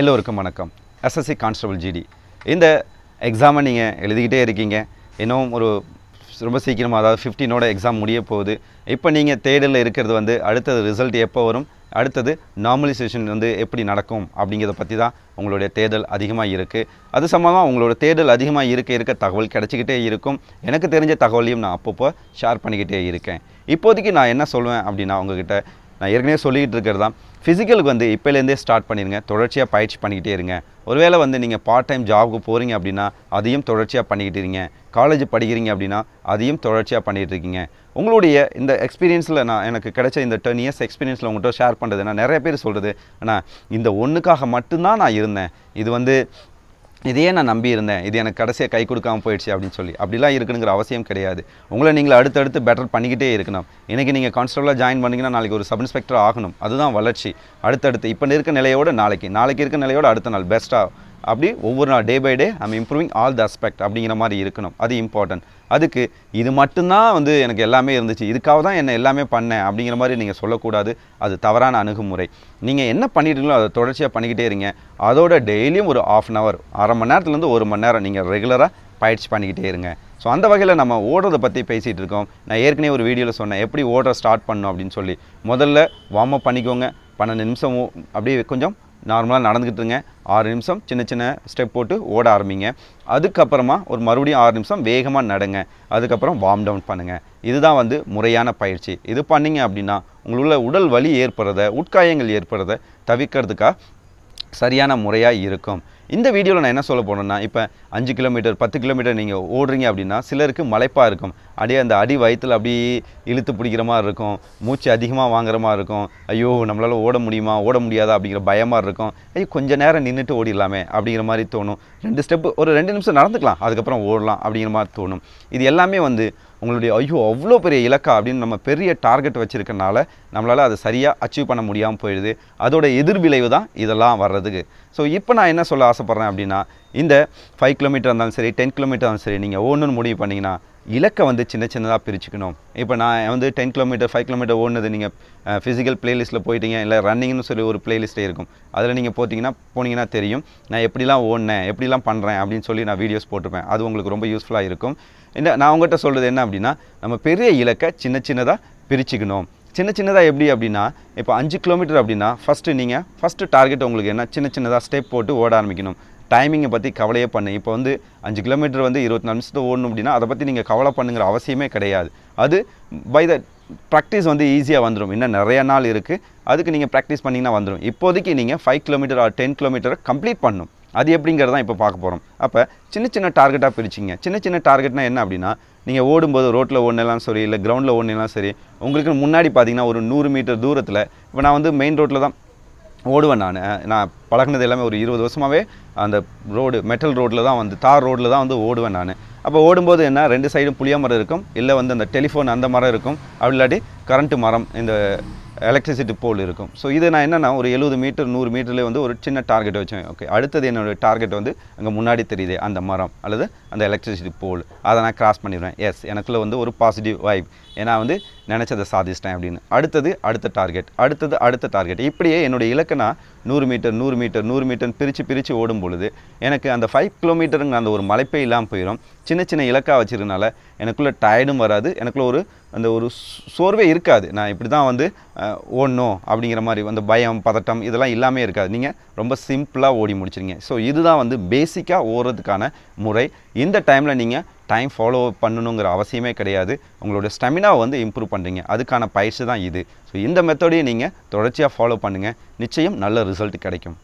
எல்லோருக்கும் வணக்கம் SSC constable GT இந்த எக்ஸாமை நீங்கள் எழுதிக்கிட்டே இருக்கீங்க இன்னும் ஒரு ரொம்ப சீக்கிரமாக அதாவது ஃபிஃப்டீனோட எக்ஸாம் முடிய போகுது இப்போ நீங்கள் தேடலில் இருக்கிறது வந்து அடுத்தது ரிசல்ட் எப்போ வரும் அடுத்தது நார்மலைசேஷன் வந்து எப்படி நடக்கும் அப்படிங்கிறத பற்றி தான் உங்களுடைய தேடல் அதிகமாக இருக்குது அது சம்பந்தமாக உங்களோட தேடல் அதிகமாக இருக்க இருக்க தகவல் கிடச்சிக்கிட்டே இருக்கும் எனக்கு தெரிஞ்ச தகவலையும் நான் அப்பப்போ ஷேர் பண்ணிக்கிட்டே இருக்கேன் இப்போதைக்கு நான் என்ன சொல்லுவேன் அப்படின்னா உங்ககிட்ட நான் ஏற்கனவே சொல்லிக்கிட்டு இருக்கிறது தான் ஃபிசிக்கலுக்கு வந்து இப்போலேருந்தே ஸ்டார்ட் பண்ணிடுங்க தொடர்ச்சியாக பயிற்சி பண்ணிக்கிட்டே இருங்க ஒருவேளை வந்து நீங்கள் பார்ட் டைம் ஜாபுக்கு போகிறீங்க அப்படின்னா அதையும் தொடர்ச்சியாக பண்ணிக்கிட்டு இருங்க காலேஜ் படிக்கிறீங்க அப்படின்னா அதையும் தொடர்ச்சியாக பண்ணிகிட்டு இருக்கீங்க உங்களுடைய இந்த எக்ஸ்பீரியன்ஸில் நான் எனக்கு கிடைச்ச இந்த டென் இயர்ஸ் எக்ஸ்பீரியன்ஸில் உங்கள்கிட்ட ஷேர் பண்ணுறது நான் நிறைய பேர் சொல்கிறது ஆனால் இந்த ஒன்றுக்காக மட்டும்தான் நான் இருந்தேன் இது வந்து இதையே நான் நம்பியிருந்தேன் இது எனக்கு கடைசியாக கை கொடுக்காமல் போயிடுச்சு அப்படின்னு சொல்லி அப்படிலாம் இருக்கணுங்கிற அவசியம் கிடையாது உங்களை நீங்கள் அடுத்தடுத்து பெட்டர் பண்ணிக்கிட்டே இருக்கணும் இன்றைக்கி நீங்கள் கான்ஸ்டபிளாக ஜாயின் பண்ணிங்கன்னா நாளைக்கு ஒரு சப் இன்ஸ்பெக்டர் ஆகணும் அதுதான் வளர்ச்சி அடுத்தடுத்து இப்போ இருக்க நிலையோடு நாளைக்கு நாளைக்கு இருக்க நிலையோடு அடுத்த நாள் பெஸ்ட்டாக அப்படி ஒவ்வொரு நாள் day by day I'm improving all the aspect அப்படிங்கிற மாதிரி இருக்கணும் அது இம்பார்ட்டன்ட் அதுக்கு இது மட்டும்தான் வந்து எனக்கு எல்லாமே இருந்துச்சு இதுக்காக தான் என்ன எல்லாமே பண்ணேன் அப்படிங்கிற மாதிரி நீங்கள் சொல்லக்கூடாது அது தவறான அணுகுமுறை நீங்கள் என்ன பண்ணிடுறீங்களோ அதை தொடர்ச்சியாக பண்ணிக்கிட்டே இருங்க அதோட டெய்லியும் ஒரு ஆஃப் அன் ஹவர் அரை மணி நேரத்துலேருந்து ஒரு மணி நேரம் நீங்கள் ரெகுலராக பயிற்சி பண்ணிக்கிட்டே இருங்க ஸோ அந்த வகையில் நம்ம ஓடுறதை பற்றி பேசிகிட்டு இருக்கோம் நான் ஏற்கனவே ஒரு வீடியோவில் சொன்னேன் எப்படி ஓடுற ஸ்டார்ட் பண்ணும் அப்படின்னு சொல்லி முதல்ல வார்ம் அப் பண்ணிக்கோங்க பன்னெண்டு நிமிஷம் அப்படியே கொஞ்சம் நார்மலாக நடந்துக்கிட்டுருங்க ஆறு நிமிஷம் சின்ன சின்ன ஸ்டெப் போட்டு ஓட ஆரம்பிங்க அதுக்கப்புறமா ஒரு மறுபடியும் ஆறு நிமிஷம் வேகமாக நடங்க அதுக்கப்புறம் வார்ம் டவுன் பண்ணுங்கள் இதுதான் வந்து முறையான பயிற்சி இது பண்ணிங்க அப்படின்னா உங்களுள்ள உடல் வலி ஏற்படுறத உட்காயங்கள் ஏற்படுறத தவிர்க்கிறதுக்காக சரியான முறையாக இருக்கும் இந்த வீடியோவில் நான் என்ன சொல்ல போனேன்னா இப்போ அஞ்சு கிலோமீட்டர் பத்து கிலோமீட்டர் நீங்கள் ஓடுறீங்க அப்படின்னா சிலருக்கு மலைப்பாக இருக்கும் அப்படியே அந்த அடி வயிற்றில் அப்படியே இழுத்து பிடிக்கிற மாதிரி இருக்கும் மூச்சு அதிகமாக வாங்குற மாதிரி இருக்கும் ஐயோ நம்மளால் ஓட முடியுமா ஓட முடியாதா அப்படிங்கிற பயமாக இருக்கும் ஐயோ கொஞ்சம் நேரம் நின்றுட்டு ஓடிடலாமே அப்படிங்கிற மாதிரி தோணும் ரெண்டு ஸ்டெப்பு ஒரு ரெண்டு நிமிஷம் நடந்துக்கலாம் அதுக்கப்புறம் ஓடலாம் அப்படிங்கிற மாதிரி தோணும் இது எல்லாமே வந்து உங்களுடைய ஐயோ அவ்வளோ பெரிய இலக்கா அப்படின்னு நம்ம பெரிய டார்கெட் வச்சுருக்கனால நம்மளால் அதை சரியாக அச்சீவ் பண்ண முடியாமல் போயிடுது அதோட எதிர்விளைவு தான் இதெல்லாம் வர்றதுக்கு ஸோ இப்போ நான் என்ன சொல்ல ஆசைப்பட்றேன் அப்படின்னா இந்த ஃபைவ் கிலோமீட்டர் இருந்தாலும் சரி டென் கிலோமீட்டர் இருந்தாலும் சரி நீங்கள் ஒன்றுன்னு முடிவு பண்ணிங்கன்னா இலக்கை வந்து சின்ன சின்னதாக பிரிச்சுக்கணும் இப்போ நான் வந்து டென் கிலோமீட்டர் ஃபைவ் கிலோமீட்டர் ஓடுனது நீங்கள் ஃபிசிக்கல் பிளேலிஸ்ட்டில் போயிட்டீங்க இல்லை ரன்னிங்னு சொல்லி ஒரு பிளேலிஸ்ட்டே இருக்கும் அதில் நீங்கள் போட்டிங்கன்னா போனீங்கன்னா தெரியும் நான் எப்படிலாம் ஓடினேன் எப்படிலாம் பண்ணுறேன் அப்படின்னு சொல்லி நான் வீடியோஸ் போட்டிருப்பேன் அது உங்களுக்கு ரொம்ப யூஸ்ஃபுல்லாக இருக்கும் இந்த நான் உங்கள்கிட்ட சொல்கிறது என்ன அப்படின்னா நம்ம பெரிய இலக்கை சின்ன சின்னதாக பிரிச்சுக்கணும் சின்ன சின்னதாக எப்படி அப்படின்னா இப்போ அஞ்சு கிலோமீட்டர் அப்படின்னா ஃபஸ்ட்டு நீங்கள் ஃபஸ்ட்டு டார்கெட் உங்களுக்கு என்ன சின்ன சின்னதாக ஸ்டெப் போட்டு ஓட ஆரம்பிக்கணும் டைமிங்கை பற்றி கவலையே பண்ணு இப்போ வந்து அஞ்சு கிலோமீட்டர் வந்து இருபத்தி நாலு நிமிஷத்தை ஓடணும் அப்படின்னா அதை பற்றி நீங்கள் கவலை பண்ணுங்கிற அவசியமே கிடையாது அது பை த ப்ராக்டிஸ் வந்து ஈஸியாக வந்துடும் இன்னும் நிறைய நாள் இருக்குது அதுக்கு நீங்கள் ப்ராக்டிஸ் பண்ணிங்கன்னா வந்துடும் இப்போதைக்கு நீங்கள் ஃபைவ் கிலோமீட்டர் ஆர் டென் கிலோமீட்டரை கம்ப்ளீட் பண்ணணும் அது தான் இப்போ பார்க்க போகிறோம் அப்போ சின்ன சின்ன டார்கெட்டாக பிரிச்சிங்க சின்ன சின்ன டார்கெட்னா என்ன அப்படின்னா நீங்கள் ஓடும்போது ரோட்டில் ஓடினாலும் சரி இல்லை கிரவுண்டில் ஓடினாலும் சரி உங்களுக்கு முன்னாடி பார்த்தீங்கன்னா ஒரு நூறு மீட்டர் தூரத்தில் இப்போ நான் வந்து மெயின் ரோட்டில் தான் ஓடுவேன் நான் நான் பழகினது எல்லாமே ஒரு இருபது வருஷமாகவே அந்த ரோடு மெட்டல் ரோட்டில் தான் வந்து தார் ரோட்டில் தான் வந்து ஓடுவேன் நான் அப்போ ஓடும்போது என்ன ரெண்டு சைடும் புளிய மரம் இருக்கும் இல்லை வந்து அந்த டெலிஃபோன் அந்த மரம் இருக்கும் அப்படி இல்லாட்டி கரண்ட்டு மரம் இந்த எலக்ட்ரிசிட்டி போல் இருக்கும் ஸோ இது நான் என்னென்னா ஒரு எழுபது மீட்டர் நூறு மீட்டர்லேயே வந்து ஒரு சின்ன டார்கெட் வச்சேன் ஓகே அடுத்தது என்னோடய டார்கெட் வந்து அங்கே முன்னாடி தெரியுது அந்த மரம் அல்லது அந்த எலக்ட்ரிசிட்டி போல் அதை நான் கிராஸ் பண்ணிடுவேன் எஸ் எனக்குள்ளே வந்து ஒரு பாசிட்டிவ் வைப் ஏன்னா வந்து நினச்சதை சாதிச்சிட்டேன் அப்படின்னு அடுத்தது அடுத்த டார்கெட் அடுத்தது அடுத்த டார்கெட் இப்படியே என்னுடைய இலக்கணா நூறு மீட்டர் நூறு மீட்டர் நூறு மீட்டர் பிரித்து பிரித்து ஓடும் பொழுது எனக்கு அந்த ஃபைவ் கிலோமீட்டருங்க அந்த ஒரு மலைப்பே இல்லாமல் போயிடும் சின்ன சின்ன இலக்காக வச்சுருந்தனால எனக்குள்ளே டயர்டும் வராது எனக்குள்ளே ஒரு அந்த ஒரு சோர்வே இருக்காது நான் இப்படி தான் வந்து ஓடணும் அப்படிங்கிற மாதிரி வந்து பயம் பதட்டம் இதெல்லாம் இல்லாமல் இருக்காது நீங்கள் ரொம்ப சிம்பிளாக ஓடி முடிச்சிருங்க ஸோ இதுதான் வந்து பேசிக்காக ஓடுறதுக்கான முறை இந்த டைமில் நீங்கள் டைம் ஃபாலோ பண்ணணுங்கிற அவசியமே கிடையாது உங்களோட ஸ்டெமினாவை வந்து இம்ப்ரூவ் பண்ணுறீங்க அதுக்கான பயிற்சி தான் இது ஸோ இந்த மெத்தடையும் நீங்கள் தொடர்ச்சியாக ஃபாலோ பண்ணுங்கள் நிச்சயம் நல்ல ரிசல்ட் கிடைக்கும்